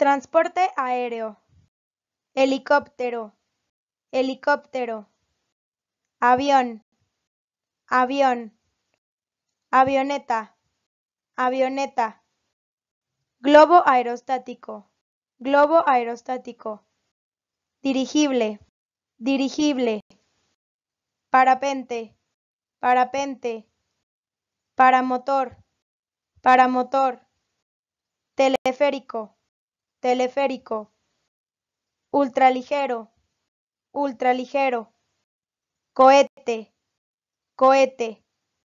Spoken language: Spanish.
Transporte aéreo. Helicóptero. Helicóptero. Avión. Avión. Avioneta. Avioneta. Globo aerostático. Globo aerostático. Dirigible. Dirigible. Parapente. Parapente. Paramotor. Paramotor. Teleférico Teleférico. Ultraligero. Ultraligero. Cohete. Cohete.